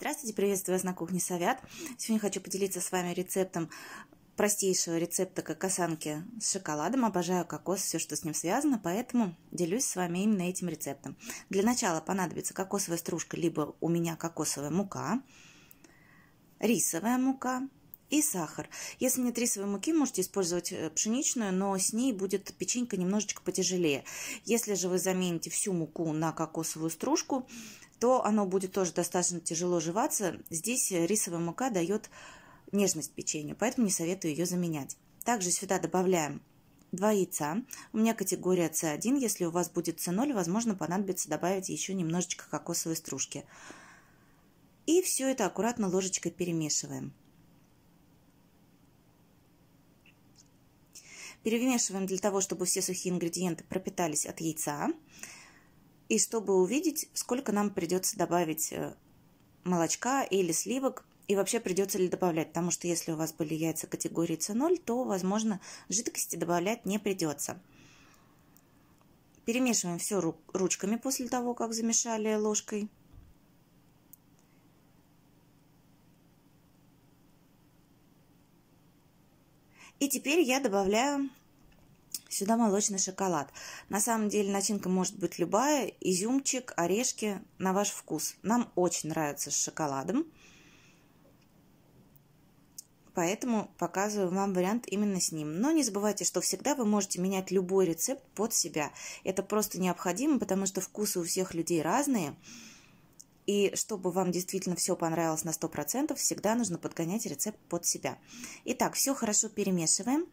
Здравствуйте, приветствую вас на кухне Совят. Сегодня хочу поделиться с вами рецептом простейшего рецепта кокосанки с шоколадом. Обожаю кокос, все, что с ним связано, поэтому делюсь с вами именно этим рецептом. Для начала понадобится кокосовая стружка, либо у меня кокосовая мука, рисовая мука, и сахар. Если нет рисовой муки, можете использовать э, пшеничную, но с ней будет печенька немножечко потяжелее. Если же вы замените всю муку на кокосовую стружку, то оно будет тоже достаточно тяжело жеваться. Здесь э, рисовая мука дает нежность печенью, поэтому не советую ее заменять. Также сюда добавляем 2 яйца. У меня категория С1. Если у вас будет С0, возможно, понадобится добавить еще немножечко кокосовой стружки. И все это аккуратно ложечкой перемешиваем. Перемешиваем для того, чтобы все сухие ингредиенты пропитались от яйца. И чтобы увидеть, сколько нам придется добавить э, молочка или сливок, и вообще придется ли добавлять, потому что если у вас были яйца категории С0, то, возможно, жидкости добавлять не придется. Перемешиваем все ручками после того, как замешали ложкой. И теперь я добавляю Сюда молочный шоколад. На самом деле начинка может быть любая. Изюмчик, орешки на ваш вкус. Нам очень нравится с шоколадом. Поэтому показываю вам вариант именно с ним. Но не забывайте, что всегда вы можете менять любой рецепт под себя. Это просто необходимо, потому что вкусы у всех людей разные. И чтобы вам действительно все понравилось на 100%, всегда нужно подгонять рецепт под себя. Итак, все хорошо перемешиваем.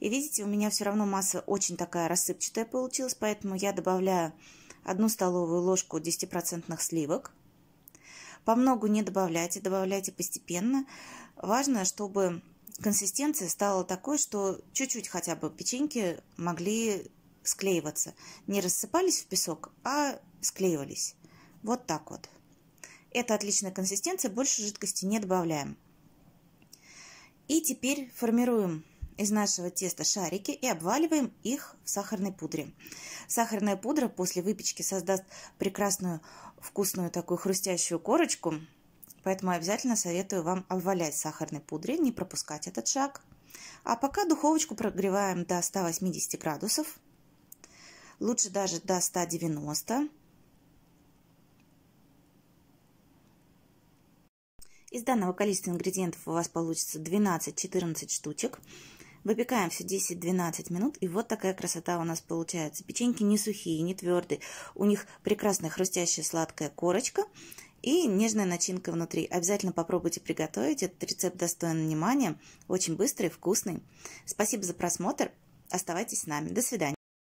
И видите, у меня все равно масса очень такая рассыпчатая получилась, поэтому я добавляю одну столовую ложку 10% сливок. По многу не добавляйте, добавляйте постепенно. Важно, чтобы консистенция стала такой, что чуть-чуть хотя бы печеньки могли склеиваться. Не рассыпались в песок, а склеивались. Вот так вот. Это отличная консистенция, больше жидкости не добавляем. И теперь формируем из нашего теста шарики и обваливаем их в сахарной пудре. Сахарная пудра после выпечки создаст прекрасную вкусную такую хрустящую корочку, поэтому обязательно советую вам обвалять в сахарной пудре, не пропускать этот шаг. А пока духовочку прогреваем до 180 градусов, лучше даже до 190 Из данного количества ингредиентов у вас получится 12-14 штучек. Выпекаем все 10-12 минут, и вот такая красота у нас получается. Печеньки не сухие, не твердые, у них прекрасная хрустящая сладкая корочка и нежная начинка внутри. Обязательно попробуйте приготовить, этот рецепт достоин внимания, очень быстрый, вкусный. Спасибо за просмотр, оставайтесь с нами, до свидания.